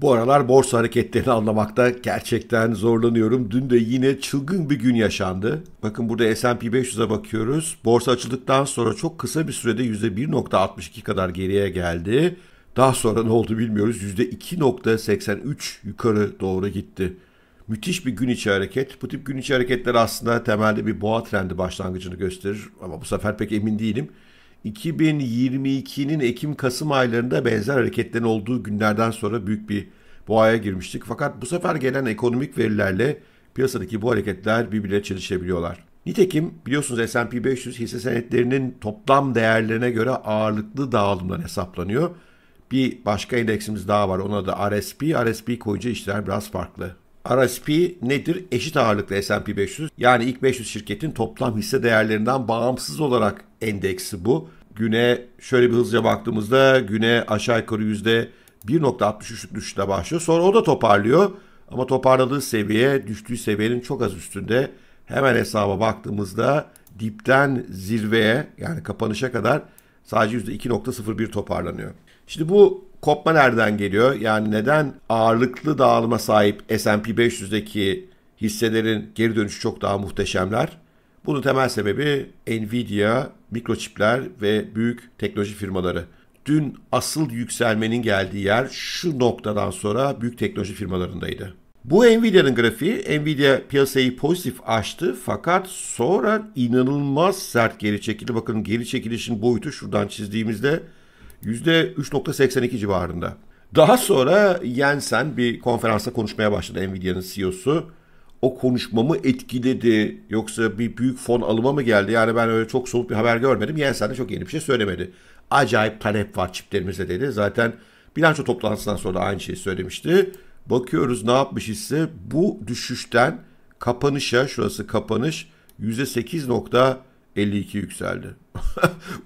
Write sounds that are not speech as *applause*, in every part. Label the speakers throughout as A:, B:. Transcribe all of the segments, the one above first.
A: Bu aralar borsa hareketlerini anlamakta gerçekten zorlanıyorum. Dün de yine çılgın bir gün yaşandı. Bakın burada S&P 500'e bakıyoruz. Borsa açıldıktan sonra çok kısa bir sürede %1.62 kadar geriye geldi. Daha sonra ne oldu bilmiyoruz. %2.83 yukarı doğru gitti. Müthiş bir gün içi hareket. Bu tip gün içi hareketler aslında temelde bir boğa trendi başlangıcını gösterir. Ama bu sefer pek emin değilim. 2022'nin Ekim-Kasım aylarında benzer hareketlerin olduğu günlerden sonra büyük bir boğaya girmiştik. Fakat bu sefer gelen ekonomik verilerle piyasadaki bu hareketler birbirine çelişebiliyorlar. Nitekim biliyorsunuz S&P 500 hisse senetlerinin toplam değerlerine göre ağırlıklı dağılımdan hesaplanıyor. Bir başka endeksimiz daha var ona da RSP. RSP koyunca işler biraz farklı. RSP nedir? Eşit ağırlıklı S&P 500. Yani ilk 500 şirketin toplam hisse değerlerinden bağımsız olarak endeksi bu. Güne şöyle bir hızlıca baktığımızda güne aşağı yukarı yüzde 1.63 düşüşle başlıyor. Sonra o da toparlıyor. Ama toparladığı seviye düştüğü seviyenin çok az üstünde. Hemen hesaba baktığımızda dipten zirveye yani kapanışa kadar sadece %2.01 toparlanıyor. Şimdi bu kopma nereden geliyor? Yani neden ağırlıklı dağılıma sahip S&P 500'deki hisselerin geri dönüşü çok daha muhteşemler? Bunun temel sebebi Nvidia, mikroçipler ve büyük teknoloji firmaları. Dün asıl yükselmenin geldiği yer şu noktadan sonra büyük teknoloji firmalarındaydı. Bu Nvidia'nın grafiği, Nvidia piyasayı pozitif açtı fakat sonra inanılmaz sert geri çekildi. Bakın geri çekilişin boyutu şuradan çizdiğimizde %3.82 civarında. Daha sonra Jensen bir konferansta konuşmaya başladı Nvidia'nın CEO'su o konuşmamı etkiledi yoksa bir büyük fon alıma mı geldi? Yani ben öyle çok soğuk bir haber görmedim. Yensen de çok yeni bir şey söylemedi. Acayip talep var çiplerimizde dedi. Zaten bilanço toplantısından sonra da aynı şeyi söylemişti. Bakıyoruz ne yapmış ise bu düşüşten kapanışa şurası kapanış %8.52 yükseldi. *laughs*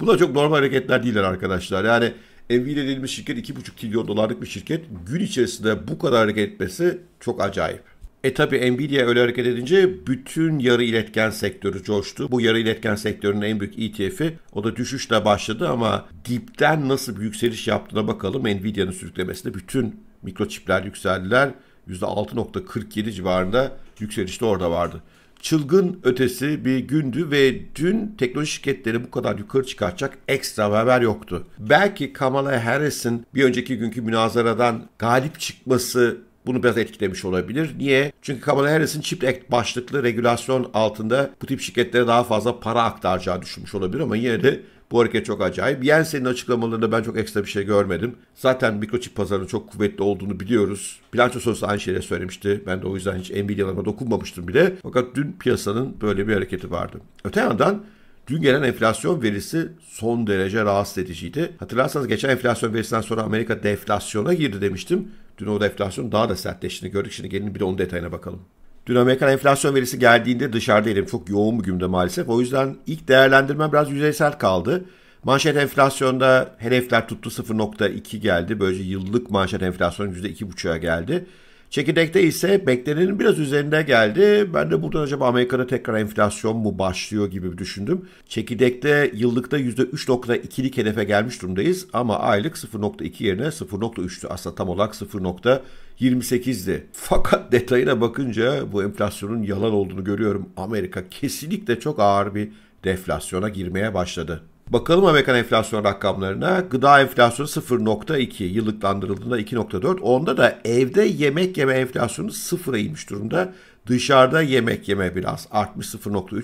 A: Bunlar çok normal hareketler değiller arkadaşlar. Yani Envil edilmiş şirket 2,5 trilyon dolarlık bir şirket. Gün içerisinde bu kadar hareket etmesi çok acayip. E tabi Nvidia öyle hareket edince bütün yarı iletken sektörü coştu. Bu yarı iletken sektörünün en büyük ETF'i o da düşüşle başladı ama dipten nasıl bir yükseliş yaptığına bakalım. Nvidia'nın sürüklemesinde bütün mikroçipler yükseldiler. %6.47 civarında yükselişte orada vardı. Çılgın ötesi bir gündü ve dün teknoloji şirketleri bu kadar yukarı çıkartacak ekstra haber yoktu. Belki Kamala Harris'in bir önceki günkü münazaradan galip çıkması bunu biraz etkilemiş olabilir. Niye? Çünkü Kamala Harris'in Chip Act başlıklı regülasyon altında bu tip şirketlere daha fazla para aktaracağı düşünmüş olabilir ama yine de bu hareket çok acayip. Jensen'in açıklamalarında ben çok ekstra bir şey görmedim. Zaten mikroçip pazarının çok kuvvetli olduğunu biliyoruz. Bilanço sorusu aynı şeyleri söylemişti. Ben de o yüzden hiç Nvidia'larıma dokunmamıştım bile. Fakat dün piyasanın böyle bir hareketi vardı. Öte yandan Dün gelen enflasyon verisi son derece rahatsız ediciydi. Hatırlarsanız geçen enflasyon verisinden sonra Amerika deflasyona girdi demiştim. Dün orada enflasyon daha da sertleştiğini gördük. Şimdi gelin bir de onun detayına bakalım. Dün Amerikan enflasyon verisi geldiğinde dışarıdaydım. Çok yoğun bir günde maalesef. O yüzden ilk değerlendirmem biraz yüzeysel kaldı. Manşet enflasyonda hedefler tuttu 0.2 geldi. Böylece yıllık manşet enflasyonu %2.5'a geldi. Çekirdekte ise beklenenin biraz üzerinde geldi. Ben de buradan acaba Amerika'da tekrar enflasyon mu başlıyor gibi düşündüm. Çekirdekte yıllıkta %3.2'lik hedefe gelmiş durumdayız ama aylık 0.2 yerine 0.3'tü. Aslında tam olarak 0.28'di. Fakat *laughs* detayına bakınca bu enflasyonun yalan olduğunu görüyorum. Amerika kesinlikle çok ağır bir deflasyona girmeye başladı. Bakalım Amerikan enflasyon rakamlarına. Gıda enflasyonu 0.2 yıllıklandırıldığında 2.4. Onda da evde yemek yeme enflasyonu sıfıra inmiş durumda. Dışarıda yemek yeme biraz artmış 0.3.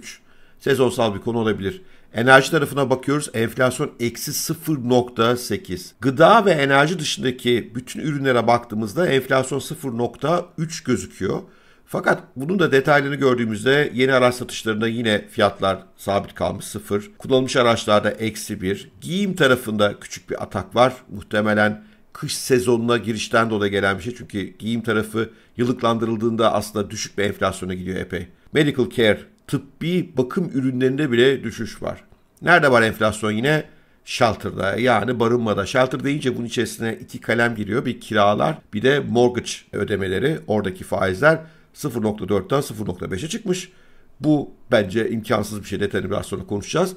A: Sezonsal bir konu olabilir. Enerji tarafına bakıyoruz. Enflasyon eksi 0.8. Gıda ve enerji dışındaki bütün ürünlere baktığımızda enflasyon 0.3 gözüküyor. Fakat bunun da detaylarını gördüğümüzde yeni araç satışlarında yine fiyatlar sabit kalmış sıfır. Kullanılmış araçlarda eksi bir. Giyim tarafında küçük bir atak var. Muhtemelen kış sezonuna girişten dolayı gelen bir şey. Çünkü giyim tarafı yıllıklandırıldığında aslında düşük bir enflasyona gidiyor epey. Medical care, tıbbi bakım ürünlerinde bile düşüş var. Nerede var enflasyon yine? shelter'da yani barınmada. Shelter deyince bunun içerisine iki kalem giriyor. Bir kiralar bir de mortgage ödemeleri oradaki faizler. 0.4'ten 0.5'e çıkmış. Bu bence imkansız bir şey. Detayını biraz sonra konuşacağız.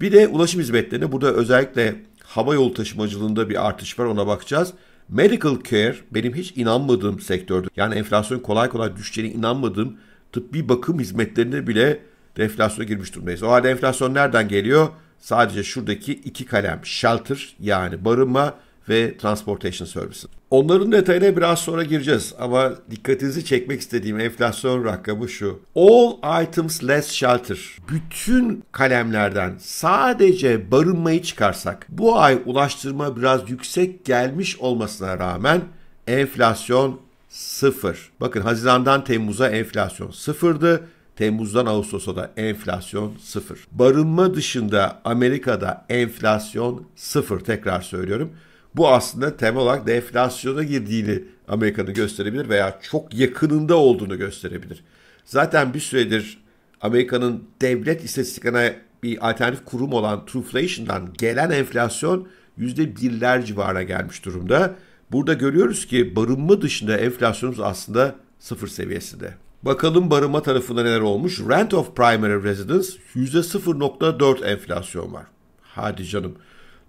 A: Bir de ulaşım hizmetlerine burada özellikle hava yolu taşımacılığında bir artış var ona bakacağız. Medical care benim hiç inanmadığım sektördü. Yani enflasyon kolay kolay düşeceğine inanmadığım tıbbi bakım hizmetlerinde bile deflasyona girmiş durumdayız. O halde enflasyon nereden geliyor? Sadece şuradaki iki kalem shelter yani barınma ve transportation services. Onların detayına biraz sonra gireceğiz ama dikkatinizi çekmek istediğim enflasyon rakamı şu. All items less shelter. Bütün kalemlerden sadece barınmayı çıkarsak bu ay ulaştırma biraz yüksek gelmiş olmasına rağmen enflasyon sıfır. Bakın Haziran'dan Temmuz'a enflasyon sıfırdı. Temmuz'dan Ağustos'a da enflasyon sıfır. Barınma dışında Amerika'da enflasyon sıfır tekrar söylüyorum. Bu aslında temel olarak deflasyona girdiğini Amerika'nın gösterebilir veya çok yakınında olduğunu gösterebilir. Zaten bir süredir Amerika'nın devlet istatistiklerine bir alternatif kurum olan Truflation'dan gelen enflasyon %1'ler civarına gelmiş durumda. Burada görüyoruz ki barınma dışında enflasyonumuz aslında sıfır seviyesinde. Bakalım barınma tarafında neler olmuş. Rent of primary residence %0.4 enflasyon var. Hadi canım.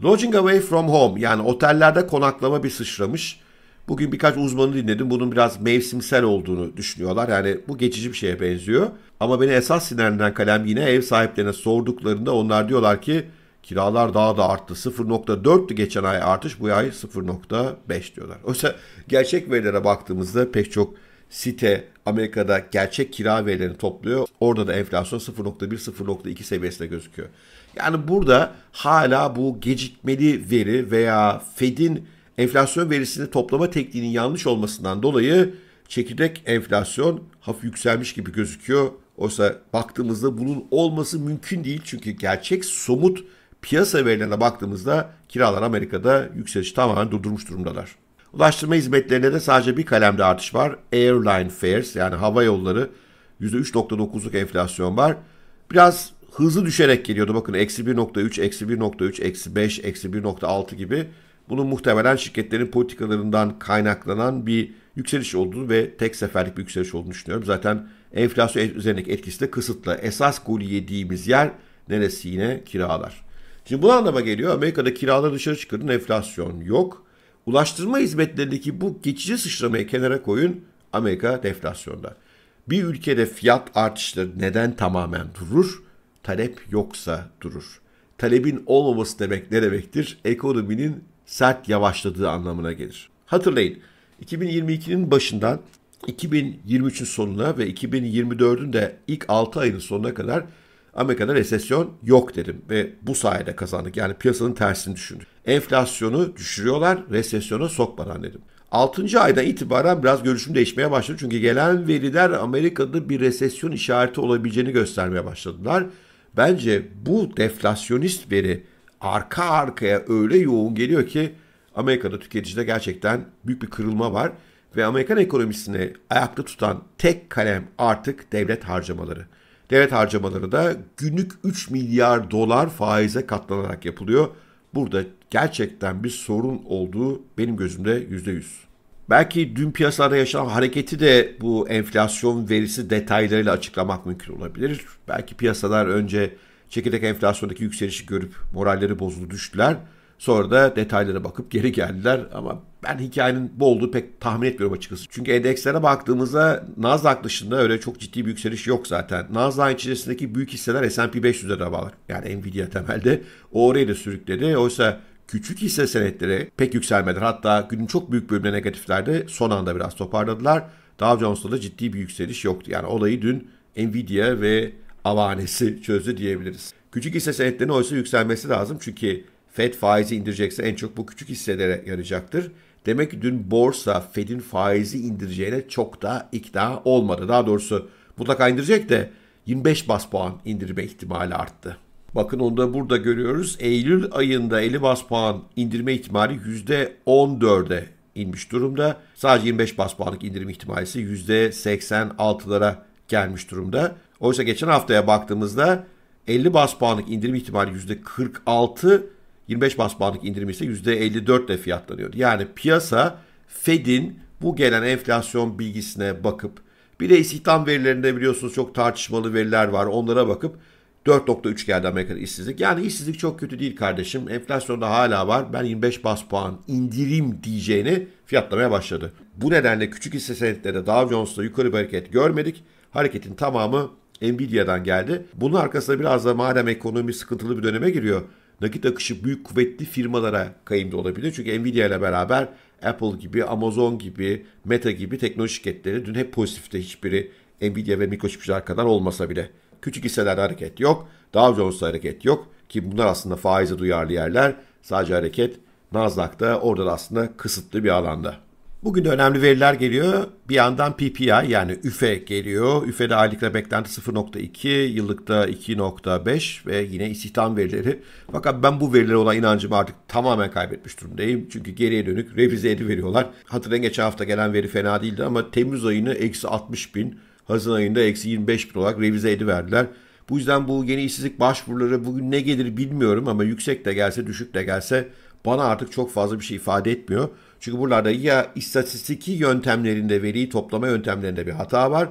A: Lodging away from home yani otellerde konaklama bir sıçramış. Bugün birkaç uzmanı dinledim. Bunun biraz mevsimsel olduğunu düşünüyorlar. Yani bu geçici bir şeye benziyor. Ama beni esas sinirlendiren kalem yine ev sahiplerine sorduklarında onlar diyorlar ki kiralar daha da arttı. 0.4'tü geçen ay artış. Bu ay 0.5 diyorlar. Oysa gerçek verilere baktığımızda pek çok site Amerika'da gerçek kira verilerini topluyor. Orada da enflasyon 0.1-0.2 seviyesinde gözüküyor. Yani burada hala bu gecikmeli veri veya Fed'in enflasyon verisini toplama tekniğinin yanlış olmasından dolayı çekirdek enflasyon hafif yükselmiş gibi gözüküyor. Oysa baktığımızda bunun olması mümkün değil. Çünkü gerçek somut piyasa verilerine baktığımızda kiralar Amerika'da yükselişi tamamen durdurmuş durumdalar. Ulaştırma hizmetlerine de sadece bir kalemde artış var. Airline fares yani hava yolları %3.9'luk enflasyon var. Biraz hızlı düşerek geliyordu. Bakın eksi 1.3, eksi 1.3, eksi 5, eksi 1.6 gibi. Bunun muhtemelen şirketlerin politikalarından kaynaklanan bir yükseliş olduğunu ve tek seferlik bir yükseliş olduğunu düşünüyorum. Zaten enflasyon üzerindeki etkisi de kısıtlı. Esas golü yediğimiz yer neresi yine kiralar. Şimdi bu anlama geliyor. Amerika'da kiralar dışarı çıkardın enflasyon yok. Ulaştırma hizmetlerindeki bu geçici sıçramayı kenara koyun. Amerika deflasyonda. Bir ülkede fiyat artışları neden tamamen durur? Talep yoksa durur. Talebin olmaması demek ne demektir? Ekonominin sert yavaşladığı anlamına gelir. Hatırlayın 2022'nin başından 2023'ün sonuna ve 2024'ün de ilk 6 ayının sonuna kadar Amerika'da resesyon yok dedim ve bu sayede kazandık. Yani piyasanın tersini düşündük. Enflasyonu düşürüyorlar, resesyona sokmadan dedim. 6. aydan itibaren biraz görüşüm değişmeye başladı. Çünkü gelen veriler Amerika'da bir resesyon işareti olabileceğini göstermeye başladılar. Bence bu deflasyonist veri arka arkaya öyle yoğun geliyor ki Amerika'da tüketicide gerçekten büyük bir kırılma var ve Amerikan ekonomisini ayakta tutan tek kalem artık devlet harcamaları. Devlet harcamaları da günlük 3 milyar dolar faize katlanarak yapılıyor. Burada gerçekten bir sorun olduğu benim gözümde %100. Belki dün piyasalarda yaşanan hareketi de bu enflasyon verisi detaylarıyla açıklamak mümkün olabilir. Belki piyasalar önce çekirdek enflasyondaki yükselişi görüp moralleri bozuldu düştüler. Sonra da detaylara bakıp geri geldiler ama ben hikayenin bu olduğu pek tahmin etmiyorum açıkçası. Çünkü endekslere baktığımızda Nasdaq dışında öyle çok ciddi bir yükseliş yok zaten. Nasdaq'ın içerisindeki büyük hisseler S&P 500'e de bağlı. Yani Nvidia temelde. O oraya da sürükledi. Oysa Küçük hisse senetleri pek yükselmediler. Hatta günün çok büyük bölümüne negatiflerde son anda biraz toparladılar. Dow Jones'ta da ciddi bir yükseliş yoktu. Yani olayı dün Nvidia ve avanesi çözdü diyebiliriz. Küçük hisse senetlerinin oysa yükselmesi lazım. Çünkü Fed faizi indirecekse en çok bu küçük hisselere yarayacaktır. Demek ki dün borsa Fed'in faizi indireceğine çok da ikna olmadı. Daha doğrusu mutlaka indirecek de 25 bas puan indirme ihtimali arttı. Bakın onu da burada görüyoruz. Eylül ayında 50 bas puan indirme ihtimali %14'e inmiş durumda. Sadece 25 bas puanlık indirim ihtimali ise %86'lara gelmiş durumda. Oysa geçen haftaya baktığımızda 50 bas puanlık indirim ihtimali %46, 25 bas puanlık indirim ise %54 ile fiyatlanıyordu. Yani piyasa Fed'in bu gelen enflasyon bilgisine bakıp bir de istihdam verilerinde biliyorsunuz çok tartışmalı veriler var. Onlara bakıp 4.3 geldi Amerika'da işsizlik. Yani işsizlik çok kötü değil kardeşim. Enflasyon da hala var. Ben 25 bas puan indirim diyeceğini fiyatlamaya başladı. Bu nedenle küçük hisse senetlerinde Dow Jones'ta yukarı bir hareket görmedik. Hareketin tamamı Nvidia'dan geldi. Bunun arkasında biraz da madem ekonomi sıkıntılı bir döneme giriyor nakit akışı büyük kuvvetli firmalara kayımda olabilir. Çünkü Nvidia ile beraber Apple gibi, Amazon gibi, Meta gibi teknoloji şirketleri dün hep pozitifte hiçbiri Nvidia ve Microchip'ler kadar olmasa bile. Küçük hisselerde hareket yok, Dow Jones'ta hareket yok ki bunlar aslında faize duyarlı yerler. Sadece hareket Nasdaq'ta orada da aslında kısıtlı bir alanda. Bugün de önemli veriler geliyor. Bir yandan PPI yani üfe geliyor. Üfe'de aylıkta beklenti 0.2, yıllıkta 2.5 ve yine istihdam verileri. Fakat ben bu verilere olan inancımı artık tamamen kaybetmiş durumdayım. Çünkü geriye dönük revize veriyorlar. Hatırlayın geçen hafta gelen veri fena değildi ama Temmuz ayını eksi 60 bin, Haziran ayında eksi 25 bin olarak revize verdiler. Bu yüzden bu yeni işsizlik başvuruları bugün ne gelir bilmiyorum ama yüksek de gelse düşük de gelse bana artık çok fazla bir şey ifade etmiyor. Çünkü buralarda ya istatistiki yöntemlerinde veriyi toplama yöntemlerinde bir hata var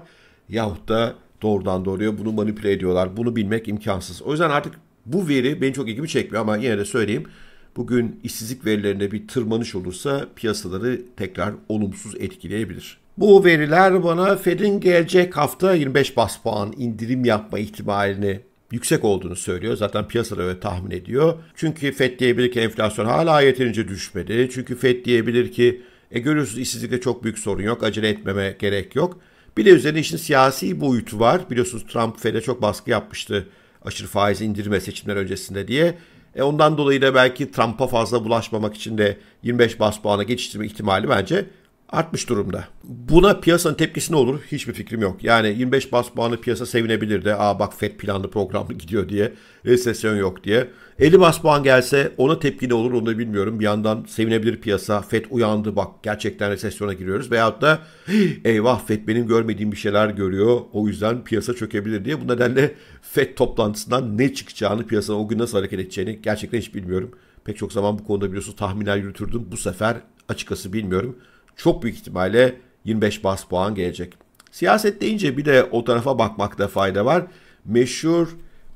A: yahut da doğrudan doğruya bunu manipüle ediyorlar. Bunu bilmek imkansız. O yüzden artık bu veri beni çok ilgimi çekmiyor ama yine de söyleyeyim. Bugün işsizlik verilerinde bir tırmanış olursa piyasaları tekrar olumsuz etkileyebilir. Bu veriler bana Fed'in gelecek hafta 25 bas puan indirim yapma ihtimalini yüksek olduğunu söylüyor. Zaten piyasada öyle tahmin ediyor. Çünkü FED diyebilir ki enflasyon hala yeterince düşmedi. Çünkü FED diyebilir ki e görüyorsunuz işsizlikte çok büyük sorun yok. Acele etmeme gerek yok. Bir de üzerine işin siyasi boyutu var. Biliyorsunuz Trump FED'e çok baskı yapmıştı aşırı faiz indirme seçimler öncesinde diye. E ondan dolayı da belki Trump'a fazla bulaşmamak için de 25 bas puana geçiştirme ihtimali bence artmış durumda. Buna piyasanın tepkisi ne olur? Hiçbir fikrim yok. Yani 25 bas puanı piyasa sevinebilir de aa bak FED planlı programlı *laughs* gidiyor diye resesyon yok diye. 50 bas puan gelse ona tepki ne olur onu da bilmiyorum. Bir yandan sevinebilir piyasa FED uyandı bak gerçekten resesyona giriyoruz. Veyahut da eyvah FED benim görmediğim bir şeyler görüyor o yüzden piyasa çökebilir diye. Bu nedenle FED toplantısından ne çıkacağını piyasanın o gün nasıl hareket edeceğini gerçekten hiç bilmiyorum. Pek çok zaman bu konuda biliyorsunuz tahminler yürütürdüm. Bu sefer açıkçası bilmiyorum çok büyük ihtimalle 25 bas puan gelecek. Siyaset deyince bir de o tarafa bakmakta fayda var. Meşhur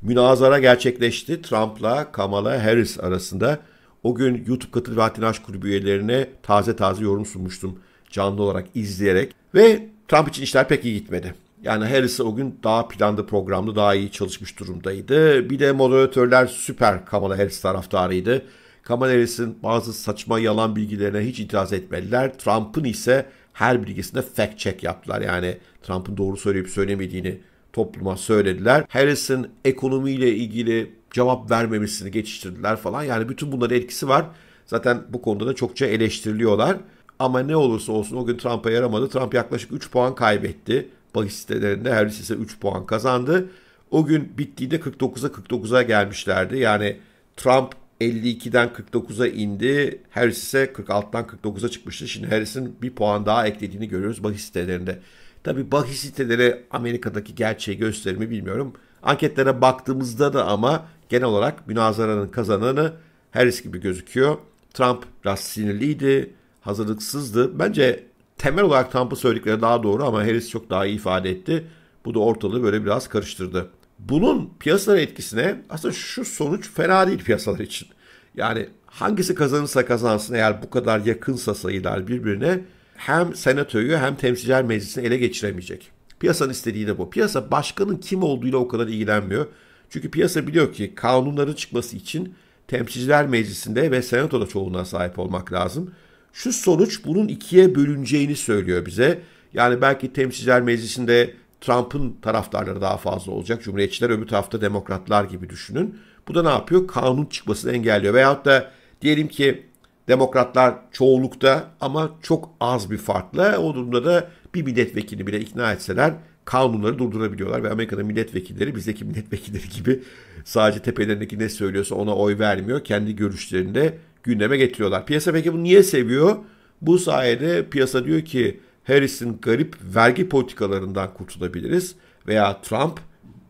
A: münazara gerçekleşti Trump'la Kamala Harris arasında. O gün YouTube katıl ve Atinaş kulübü üyelerine taze taze yorum sunmuştum canlı olarak izleyerek. Ve Trump için işler pek iyi gitmedi. Yani Harris o gün daha planlı programlı daha iyi çalışmış durumdaydı. Bir de moderatörler süper Kamala Harris taraftarıydı. Kamala Harris'in bazı saçma yalan bilgilerine hiç itiraz etmediler. Trump'ın ise her bilgisinde fact check yaptılar. Yani Trump'ın doğru söyleyip söylemediğini topluma söylediler. Harris'in ekonomiyle ilgili cevap vermemesini geçiştirdiler falan. Yani bütün bunların etkisi var. Zaten bu konuda da çokça eleştiriliyorlar. Ama ne olursa olsun o gün Trump'a yaramadı. Trump yaklaşık 3 puan kaybetti. Bahis sitelerinde Harris ise 3 puan kazandı. O gün bittiğinde 49'a 49'a gelmişlerdi. Yani Trump 52'den 49'a indi. Harris ise 46'dan 49'a çıkmıştı. Şimdi Harris'in bir puan daha eklediğini görüyoruz bahis sitelerinde. Tabi bahis siteleri Amerika'daki gerçeği gösterir bilmiyorum. Anketlere baktığımızda da ama genel olarak münazaranın kazananı Harris gibi gözüküyor. Trump biraz sinirliydi, hazırlıksızdı. Bence temel olarak Trump'ı söyledikleri daha doğru ama Harris çok daha iyi ifade etti. Bu da ortalığı böyle biraz karıştırdı. Bunun piyasalara etkisine aslında şu sonuç fena değil piyasalar için. Yani hangisi kazanırsa kazansın eğer bu kadar yakınsa sayılar birbirine hem senatoyu hem temsilciler meclisini ele geçiremeyecek. Piyasanın istediği de bu. Piyasa başkanın kim olduğuyla o kadar ilgilenmiyor. Çünkü piyasa biliyor ki kanunların çıkması için temsilciler meclisinde ve senatoda çoğunluğa sahip olmak lazım. Şu sonuç bunun ikiye bölüneceğini söylüyor bize. Yani belki temsilciler meclisinde Trump'ın taraftarları daha fazla olacak. Cumhuriyetçiler öbür tarafta demokratlar gibi düşünün. Bu da ne yapıyor? Kanun çıkmasını engelliyor. Veyahut da diyelim ki demokratlar çoğunlukta ama çok az bir farkla o durumda da bir milletvekili bile ikna etseler kanunları durdurabiliyorlar ve Amerika'da milletvekilleri bizdeki milletvekilleri gibi sadece tepelerindeki ne söylüyorsa ona oy vermiyor. Kendi görüşlerini de gündeme getiriyorlar. Piyasa peki bunu niye seviyor? Bu sayede piyasa diyor ki Harris'in garip vergi politikalarından kurtulabiliriz veya Trump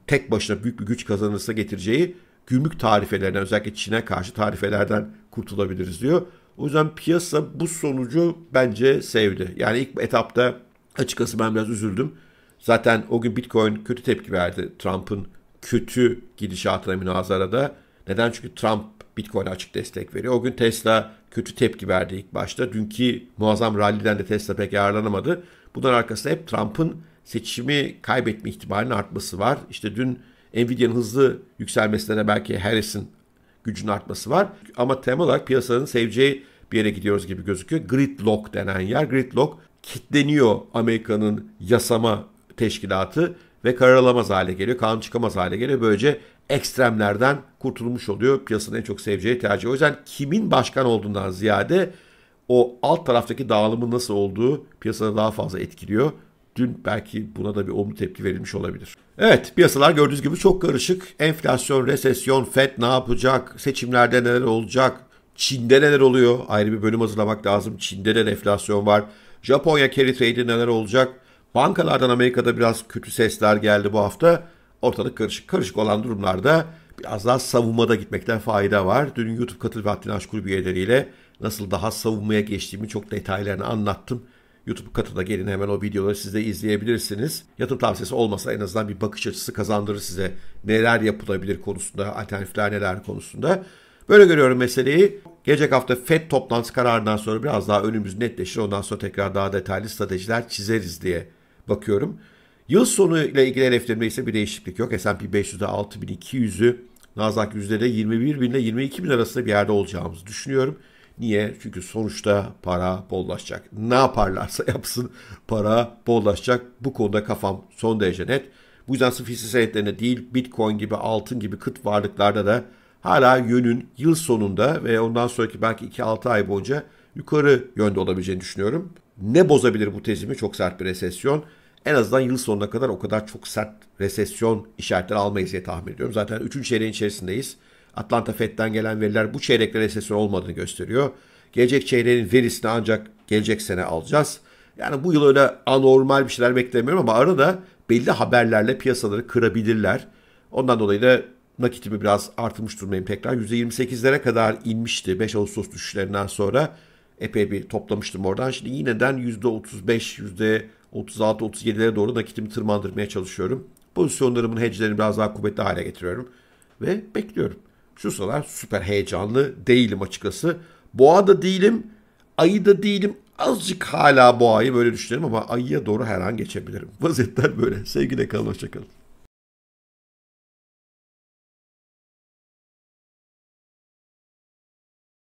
A: tek başına büyük bir güç kazanırsa getireceği gümrük tarifelerden özellikle Çin'e karşı tarifelerden kurtulabiliriz diyor. O yüzden piyasa bu sonucu bence sevdi. Yani ilk etapta açıkçası ben biraz üzüldüm. Zaten o gün Bitcoin kötü tepki verdi Trump'ın kötü gidişatına münazarada. Neden? Çünkü Trump Bitcoin açık destek veriyor. O gün Tesla kötü tepki verdi ilk başta. Dünkü muazzam ralliden de Tesla pek yararlanamadı. Bunların arkasında hep Trump'ın seçimi kaybetme ihtimalinin artması var. İşte dün Nvidia'nın hızlı yükselmesine belki Harris'in gücünün artması var. Ama temel olarak piyasanın seveceği bir yere gidiyoruz gibi gözüküyor. Gridlock denen yer. Gridlock kitleniyor Amerika'nın yasama teşkilatı ve karar alamaz hale geliyor, kanun çıkamaz hale geliyor. Böylece ekstremlerden kurtulmuş oluyor. Piyasanın en çok seveceği tercih. O yüzden kimin başkan olduğundan ziyade o alt taraftaki dağılımın nasıl olduğu piyasada daha fazla etkiliyor. Dün belki buna da bir olumlu tepki verilmiş olabilir. Evet piyasalar gördüğünüz gibi çok karışık. Enflasyon, resesyon, FED ne yapacak, seçimlerde neler olacak, Çin'de neler oluyor? Ayrı bir bölüm hazırlamak lazım. Çin'de de enflasyon var. Japonya carry trade'i neler olacak? Bankalardan Amerika'da biraz kötü sesler geldi bu hafta ortalık karışık. Karışık olan durumlarda biraz daha savunmada gitmekten fayda var. Dün YouTube katıl ve aşk kulübü üyeleriyle nasıl daha savunmaya geçtiğimi çok detaylarını anlattım. YouTube katına gelin hemen o videoları siz de izleyebilirsiniz. Yatırım tavsiyesi olmasa en azından bir bakış açısı kazandırır size. Neler yapılabilir konusunda, alternatifler neler konusunda. Böyle görüyorum meseleyi. Gelecek hafta FED toplantısı kararından sonra biraz daha önümüz netleşir. Ondan sonra tekrar daha detaylı stratejiler çizeriz diye bakıyorum. Yıl sonu ile ilgili hedeflerinde ise bir değişiklik yok. S&P 500'de 6200'ü Nasdaq yüzde de ile 22.000 bin arasında bir yerde olacağımızı düşünüyorum. Niye? Çünkü sonuçta para bollaşacak. Ne yaparlarsa *laughs* yapsın para bollaşacak. Bu konuda kafam son derece net. Bu yüzden sırf hisse senetlerine değil bitcoin gibi altın gibi kıt varlıklarda da hala yönün yıl sonunda ve ondan sonraki belki 2-6 ay boyunca yukarı yönde olabileceğini düşünüyorum. Ne bozabilir bu tezimi? Çok sert bir resesyon en azından yıl sonuna kadar o kadar çok sert resesyon işaretleri almayız diye tahmin ediyorum. Zaten 3. çeyreğin içerisindeyiz. Atlanta Fed'den gelen veriler bu çeyrekte resesyon olmadığını gösteriyor. Gelecek çeyreğin verisini ancak gelecek sene alacağız. Yani bu yıl öyle anormal bir şeyler beklemiyorum ama arada belli haberlerle piyasaları kırabilirler. Ondan dolayı da nakitimi biraz artırmış durmayayım tekrar. %28'lere kadar inmişti 5 Ağustos düşüşlerinden sonra. Epey bir toplamıştım oradan. Şimdi yine yeniden %35, 36-37'lere doğru nakitimi tırmandırmaya çalışıyorum. Pozisyonlarımın hedge'lerini biraz daha kuvvetli hale getiriyorum. Ve bekliyorum. Şu sıralar süper heyecanlı değilim açıkçası. Boğa da değilim, ayı da değilim. Azıcık hala boğayı böyle düşünüyorum ama ayıya doğru her an geçebilirim. Vaziyetler böyle. Sevgiyle kalın, hoşçakalın.